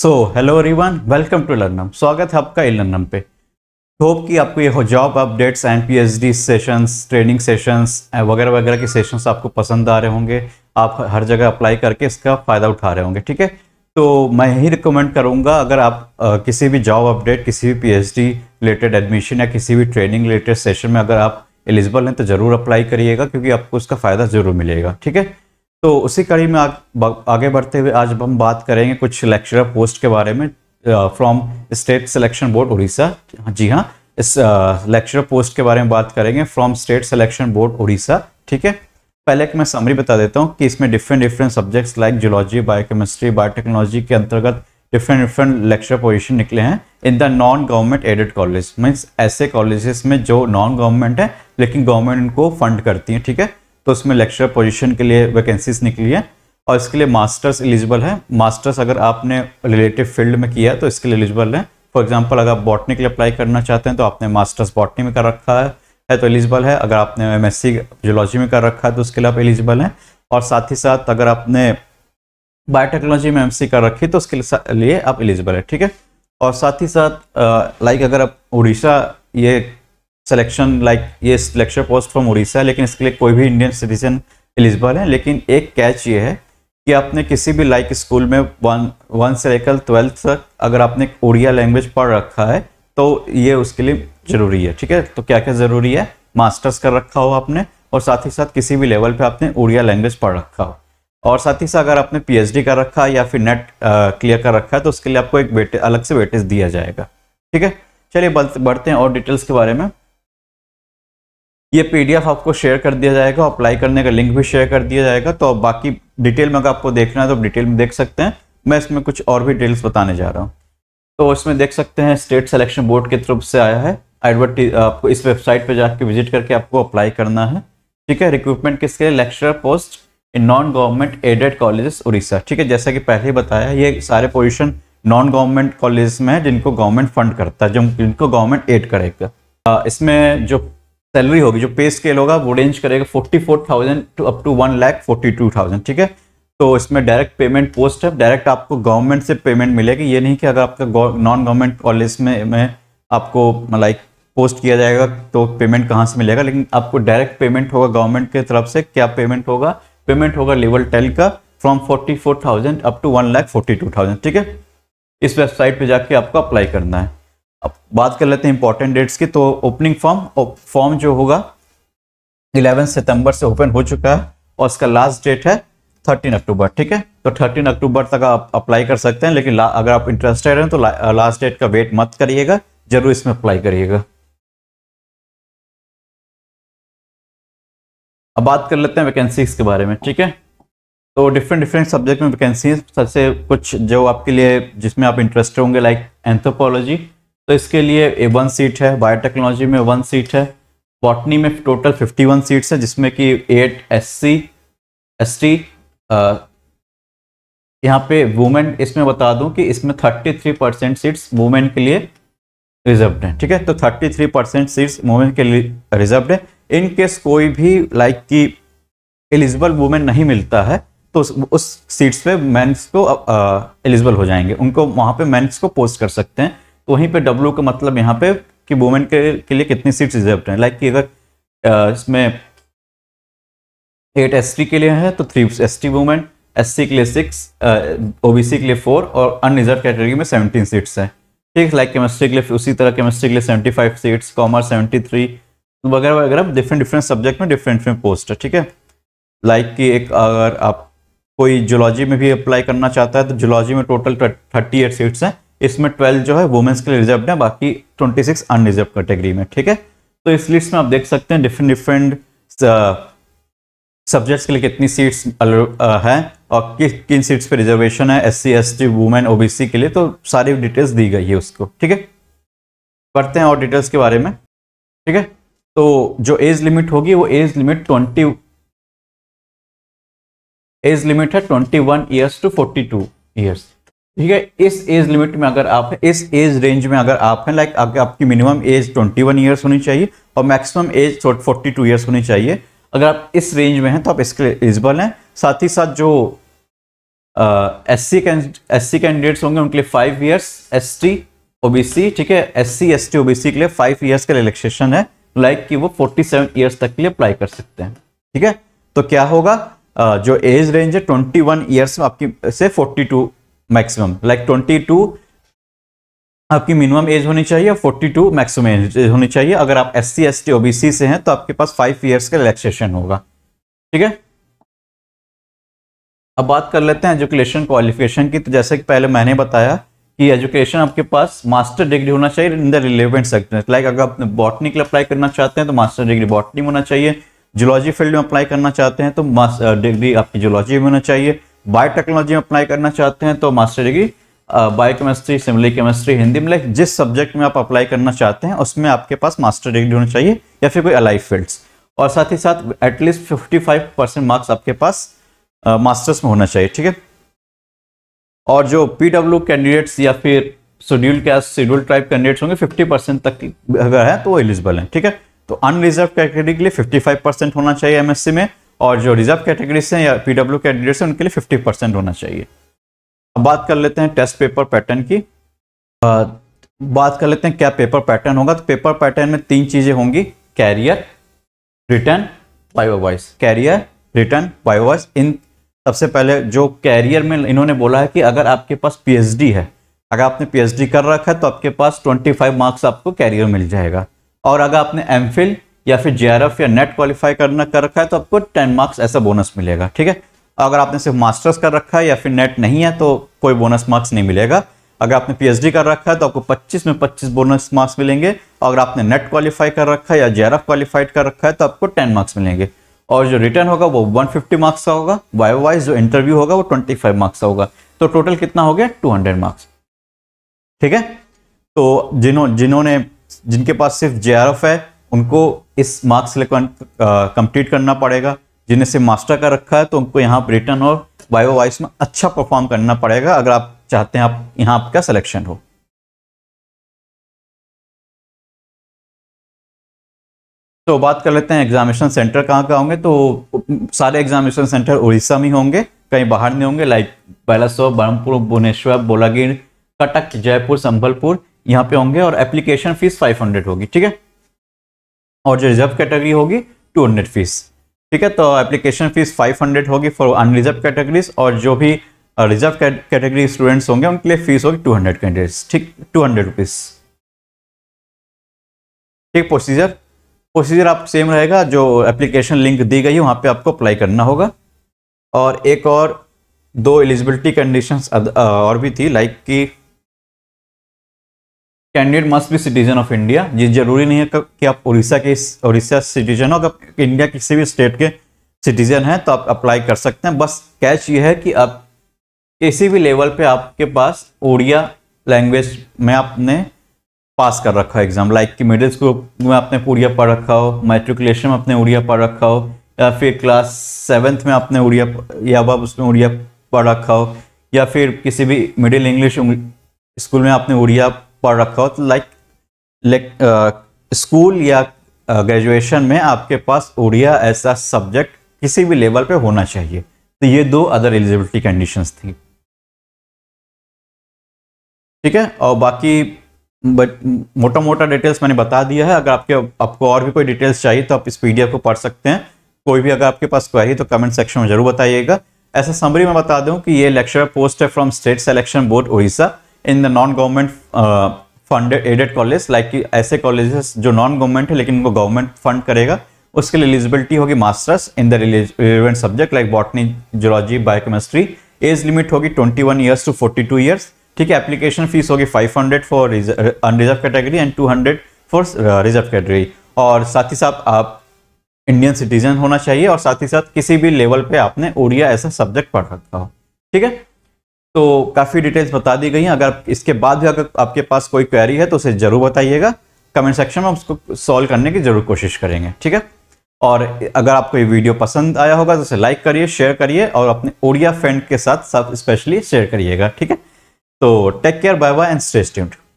so hello everyone welcome to लर्नम स्वागत है आपका इन लर्नम पे होप कि आपको ये job updates and P H D sessions training sessions वगैरह वगैरह के सेशंस आपको पसंद आ रहे होंगे आप हर जगह अप्लाई करके इसका फ़ायदा उठा रहे होंगे ठीक है तो मैं यही रिकमेंड करूँगा अगर आप आ, किसी भी जॉब अपडेट किसी भी डी रिलेटेड एडमिशन या किसी भी ट्रेनिंग रिलेटेड सेशन में अगर आप एलिजिबल हैं तो ज़रूर अप्लाई करिएगा क्योंकि आपको उसका फ़ायदा ज़रूर मिलेगा ठीक है तो उसी कड़ी में आगे बढ़ते हुए आज हम बात करेंगे कुछ लेक्चरर पोस्ट के बारे में from state selection board Orissa जी हाँ इस लेक्चरर पोस्ट के बारे में बात करेंगे from state selection board Orissa ठीक है पहले एक मैं समरी बता देता हूँ कि इसमें different different subjects like geology biochemistry biotechnology के अंतर्गत डिफरेंट डिफरेंट लेक्चर पोजिशन निकले हैं in the non government aided college means ऐसे कॉलेजेस में जो नॉन गवर्नमेंट है लेकिन गवर्नमेंट इनको फंड करती है ठीक है तो उसमें लेक्चर पोजिशन के लिए वैकेंसीज निकली है और इसके लिए मास्टर्स एलिजिबल है मास्टर्स अगर आपने रिलेटिव फील्ड में किया तो इसके लिए एलिजिबल है फॉर एग्जाम्पल अगर आप बॉटनी के लिए अप्लाई करना चाहते हैं तो आपने मास्टर्स बॉटनी में कर रखा है, है तो एलिजिबल है अगर आपने एम एस जियोलॉजी में कर रखा है तो उसके लिए आप एलिजिबल हैं और साथ ही साथ अगर आपने बायोटेक्नोलॉजी में एम कर रखी है तो उसके लिए आप एलिजिबल है ठीक है और साथ ही साथ लाइक अगर आप उड़ीसा ये सिलेक्शन लाइक ये लेक्चर पोस्ट फ्रॉम उड़ीसा लेकिन इसके लिए कोई भी इंडियन सिटीजन एलिजिबल है लेकिन एक कैच ये है कि आपने किसी भी लाइक स्कूल में वन वन से लेकर ट्वेल्थ तक अगर आपने उड़िया लैंग्वेज पढ़ रखा है तो ये उसके लिए ज़रूरी है ठीक है तो क्या क्या ज़रूरी है मास्टर्स कर रखा हो आपने और साथ ही साथ किसी भी लेवल पे आपने उड़िया लैंग्वेज पढ़ रखा हो और साथ ही साथ अगर आपने पीएचडी कर रखा है या फिर नेट क्लियर कर रखा है तो उसके लिए आपको एक बेटे अलग से वेटेज दिया जाएगा ठीक है चलिए बढ़ते हैं और डिटेल्स के बारे में ये पीडीएफ आपको शेयर कर दिया जाएगा अप्लाई करने का लिंक भी शेयर कर दिया जाएगा तो बाकी डिटेल में अगर आपको देखना है तो डिटेल में देख सकते हैं मैं इसमें कुछ और भी डिटेल्स बताने जा रहा हूँ तो इसमें देख सकते हैं स्टेट सेलेक्शन बोर्ड के तरफ से आया है एडवर्टी आपको इस वेबसाइट पर जाकर विजिट करके आपको अप्लाई करना है ठीक है रिक्रूटमेंट किसके लिए lecturer post in non government aided colleges Orissa ठीक है जैसा कि पहले ही बताया ये सारे पोजिशन नॉन गवर्नमेंट कॉलेज में है जिनको गवर्नमेंट फंड करता है जो जिनको गवर्नमेंट एड करेगा इसमें जो सैलरी होगी जो पे स्केल होगा वो रेंज करेगा forty four thousand to up to one lakh forty two thousand ठीक है तो इसमें डायरेक्ट पेमेंट पोस्ट है डायरेक्ट आपको गवर्नमेंट से पेमेंट मिलेगी ये नहीं कि अगर आपका नॉन गवर्नमेंट कॉलेज में में आपको लाइक पोस्ट किया जाएगा तो पेमेंट कहाँ से मिलेगा लेकिन आपको डायरेक्ट पेमेंट होगा गवर्नमेंट के तरफ से क्या पेमेंट होगा पेमेंट होगा लेवल टेन का from forty four thousand up to one lakh forty two thousand ठीक है इस वेबसाइट पे जाके आपको अप्लाई करना है अब बात कर लेते हैं इंपॉर्टेंट डेट्स की तो ओपनिंग फॉर्म फॉर्म जो होगा 11 सितंबर से ओपन हो चुका है और इसका लास्ट डेट है 13 अक्टूबर ठीक है तो 13 अक्टूबर तक आप अप्लाई कर सकते हैं लेकिन अगर आप इंटरेस्टेड हैं तो ला, लास्ट डेट का वेट मत करिएगा जरूर इसमें अप्लाई करिएगा अब बात कर लेते हैं वैकेंसीज के बारे में ठीक है तो डिफरेंट डिफरेंट सब्जेक्ट में वैकेंसी सबसे कुछ जो आपके लिए जिसमें आप इंटरेस्टेड होंगे लाइक एंथ्रोपोलॉजी तो इसके लिए ए वन सीट है बायोटेक्नोलॉजी में वन सीट है बॉटनी में टोटल फिफ्टी वन सीट्स हैं जिसमें कि eight S C S T यहाँ पे वुमेन इसमें बता दूं कि इसमें thirty three percent seats women के लिए रिजर्व्ड हैं ठीक है तो thirty three percent seats women के लिए रिजर्व्ड है इन केस कोई भी लाइक की एलिजिबल वुमेन नहीं मिलता है तो उस, उस सीट्स पे मेंस को एलिजिबल हो जाएंगे उनको वहाँ पे मेंस को पोस्ट कर सकते हैं तो वहीं पे डब्ल्यू का मतलब यहाँ पे कि वुमेन के, के लिए कितनी सीट्स रिजर्व हैं लाइक कि अगर इसमें एट एस के लिए है तो three S T women S के लिए सिक्स ओ के लिए फोर और अनरिजर्व कैटेगरी में सेवनटीन सीट्स हैं ठीक लाइक केमिस्ट्री के लिए उसी तरह केमिस्ट्री के लिए seventy five seats commerce seventy three वगैरह वगैरह डिफरेंट डिफरेंट सब्जेक्ट में डिफरेंट डिफरेंट पोस्ट है ठीक है लाइक कि एक अगर आप कोई जोलॉजी में भी अप्लाई करना चाहता है तो जोलॉजी में टोटल थर्टी एट सीट्स हैं इसमें ट्वेल्व जो है वुमेन्स के लिए रिजर्व है बाकी ट्वेंटी सिक्स अनरिजर्व कैटेगरी में ठीक है तो इस लिस्ट में आप देख सकते हैं डिफरेंट डिफरेंट सब्जेक्ट्स के लिए कितनी सीट्स uh, है और किस किन सीट्स पे रिजर्वेशन है S C S T women OBC के लिए तो सारी डिटेल्स दी गई है उसको ठीक है पढ़ते हैं और डिटेल्स के बारे में ठीक है तो जो एज लिमिट होगी वो age limit twenty age limit है twenty one years to forty two years ठीक है इस एज लिमिट में अगर आप इस एज रेंज में अगर आप हैं लाइक अगर आपकी मिनिमम एज 21 ईयर्स होनी चाहिए और मैक्सिमम एज 42 ईयर्स होनी चाहिए अगर आप इस रेंज में हैं तो आप इसके लिए एलिजिबल हैं साथ ही साथ जो SC C S C candidates होंगे उनके लिए five years S T OBC ठीक है S C S T OBC के लिए फाइव ईयर्स का रिलेक्सेशन है लाइक like कि वो फोर्टी सेवन तक के लिए अप्लाई कर सकते हैं ठीक है तो क्या होगा जो एज रेंज है ट्वेंटी वन में आपकी से forty two maximum like twenty two आपकी मिनिमम एज होनी चाहिए फोर्टी टू मैक्सिमम एज होनी चाहिए अगर आप S C S T OBC से हैं तो आपके पास फाइव ईयर्स का रिलैक्सेशन होगा ठीक है अब बात कर लेते हैं एजुकेशन क्वालिफिकेशन की तो जैसे कि पहले मैंने बताया कि एजुकेशन आपके पास मास्टर डिग्री होना चाहिए in the relevant sector like अगर आप बॉटनी के लिए अप्लाई करना चाहते हैं तो मास्टर डिग्री बॉटनी होना चाहिए जियोलॉजी फील्ड में अप्लाई करना चाहते हैं तो डिग्री आपकी जियोलॉजी में होना चाहिए बायोटेक्नोलॉजी में अप्लाई करना चाहते हैं तो master degree bio chemistry similarly chemistry Hindi में जिस सब्जेक्ट में आप अप्लाई करना चाहते हैं उसमें आपके पास मास्टर डिग्री होनी चाहिए या फिर कोई अलाइव फील्ड्स और साथ ही साथ at least fifty five percent marks आपके पास मास्टर्स में होना चाहिए ठीक है और जो पी कैंडिडेट्स या फिर schedule caste schedule tribe candidates होंगे फिफ्टी परसेंट तक अगर है तो वो एलिजिबल हैं ठीक है तो अनरिजर्व कैटेगरी के लिए फिफ्टी फाइव परसेंट होना चाहिए एमएससी में और जो रिजर्व कैटेगरी से या पीडब्ल्यू कैंडिडेट से उनके लिए फिफ्टी परसेंट होना चाहिए अब बात कर लेते हैं टेस्ट पेपर पैटर्न की बात कर लेते हैं क्या पेपर पैटर्न होगा तो पेपर पैटर्न में तीन चीज़ें होंगी career written viva voce career written viva voce इन सबसे पहले जो कैरियर में इन्होंने बोला है कि अगर आपके पास पी है अगर आपने पीएचडी कर रखा है तो आपके पास ट्वेंटी मार्क्स आपको कैरियर मिल जाएगा और अगर आपने एम या फिर जे या नेट क्वालिफाई करना कर रखा है तो आपको टेन मार्क्स ऐसा बोनस मिलेगा ठीक है अगर आपने सिर्फ मास्टर्स कर रखा है या फिर नेट नहीं है तो कोई बोनस मार्क्स नहीं मिलेगा अगर आपने पीएचडी कर रखा है तो आपको 25 में 25 बोनस मार्क्स मिलेंगे अगर आपने नेट क्वालिफाई कर रखा है या जे क्वालिफाइड कर रखा है तो आपको 10 मार्क्स मिलेंगे और जो रिटर्न होगा वो 150 मार्क्स का होगा वाई वाइज जो इंटरव्यू होगा वो 25 मार्क्स का होगा तो टोटल कितना हो गया 200 मार्क्स ठीक है तो जिन्हों जिन्होंने जिनके पास सिर्फ जे है उनको इस मार्क्स कंप्लीट करना पड़ेगा जिन्हें से मास्टर का रखा है तो उनको यहाँ रिटर्न और बायो वाइस में अच्छा परफॉर्म करना पड़ेगा अगर आप चाहते हैं आप यहाँ आपका सिलेक्शन हो तो बात कर लेते हैं एग्जामिनेशन सेंटर कहाँ कहाँ होंगे तो सारे एग्जामिनेशन सेंटर उड़ीसा में होंगे कहीं बाहर नहीं होंगे लाइक बैलासोर ब्रह्मपुर भुवनेश्वर बोलागिर कटक जयपुर संभलपुर यहाँ पे होंगे और एप्लीकेशन फीस 500 होगी ठीक है और जो रिजर्व कैटेगरी होगी टू हंड्रेड फीस ठीक है तो एप्लीकेशन फीस फाइव हंड्रेड होगी फॉर अनरिजर्व कैटेगरीज और जो भी रिजर्व कैटेगरी स्टूडेंट्स होंगे उनके लिए फीस होगी टू हंड्रेड कैंडिडेट्स ठीक टू हंड्रेड रुपीज़ ठीक प्रोसीजर प्रोसीजर आप सेम रहेगा जो एप्लीकेशन लिंक दी गई वहाँ पर आपको अप्लाई करना होगा और एक और दो एलिजिबिलिटी कंडीशंस uh, और भी थी लाइक कि candidate must be citizen of India ये जरूरी नहीं है कि आप उड़ीसा के उड़ीसा सिटीजन हो अगर इंडिया किसी भी स्टेट के सिटीजन हैं तो आप अप्लाई कर सकते हैं बस कैच ये है कि आप किसी भी लेवल पे आपके पास उड़िया लैंग्वेज में आपने पास कर रखा है एग्जाम लाइक कि मिडिल स्कूल में आपने उड़िया पढ़ रखा हो मेट्रिकुलेशन में आपने उड़िया पढ़ रखा हो या फिर क्लास सेवन्थ में आपने उड़िया या बाब उसमें उड़िया पढ़ रखा हो या फिर किसी भी मिडिल इंग्लिश स्कूल में आपने उड़िया पढ़ रखा हो तो लाइक स्कूल या ग्रेजुएशन uh, में आपके पास उड़िया ऐसा सब्जेक्ट किसी भी लेवल पे होना चाहिए तो ये दो अदर एलिजिबिलिटी कंडीशंस थी ठीक है और बाकी मोटा मोटा डिटेल्स मैंने बता दिया है अगर आपके आपको और भी कोई डिटेल्स चाहिए तो आप इस पीडीएफ को पढ़ सकते हैं कोई भी अगर आपके पास क्वेरी तो कमेंट सेक्शन में जरूर बताइएगा ऐसा समरी मैं बता दूं कि ये लेक्चर पोस्ट है from state selection board Orissa in the non government funded aided college like कि ऐसे कॉलेजेस जो नॉन गवर्नमेंट है लेकिन उनको गवर्नमेंट फंड करेगा उसके लिए एलिजिबिलिटी होगी masters in the relevant subject like botany zoology biochemistry age limit होगी 21 one years to forty two years ठीक है एप्लीकेशन फीस होगी 500 for unreserve category and 200 for reserve category और साथ ही साथ आप इंडियन सिटीजन होना चाहिए और साथ ही साथ किसी भी लेवल पे आपने उड़िया ऐसा सब्जेक्ट पढ़ रखा हो ठीक है तो काफ़ी डिटेल्स बता दी गई हैं अगर इसके बाद भी अगर आपके पास कोई क्वेरी है तो उसे ज़रूर बताइएगा कमेंट सेक्शन में हम उसको सॉल्व करने की ज़रूर कोशिश करेंगे ठीक है और अगर आपको ये वीडियो पसंद आया होगा तो उसे लाइक करिए शेयर करिए और अपने ओडिया फ्रेंड के साथ सब स्पेशली शेयर करिएगा ठीक है तो take care bye bye and stay स्ट्यूड